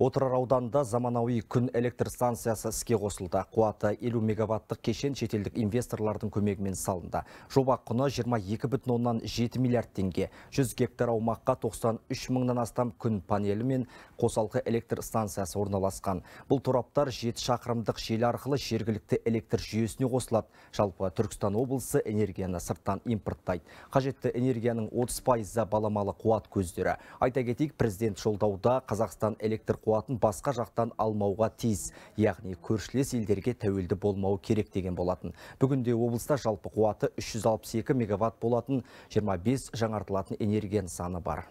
Отырар ауданында заманауи күн электр станциясы іске қосылды. Қуаты 50 мегаваттық кешен шетелдік инвесторлардың көмегімен салынды. Жоба құны 22,7 миллиард теңге. 100 гектар аумаққа 93 мыңнан астам күн панелі мен қосалқы электр станциясы орналасқан. Бұл тораптар 7 шақырымдық желі арқылы жергілікті электр жүйесіне қосылады. Жалпы Түркістан облысы энергияны сырттан импорттайды. Қажетті энергияның 30 пайызы баламалы қуат көздері. Айта кетейік, президент жолдауда Қазақстан электр қуатын басқа жақтан алмауға тиіс яғни көршілес елдерге тәуелді болмау керек деген болатын бүгінде облыста жалпы қуаты 362 мегаватт болатын 25 жаңартылатын энергия нысаны бар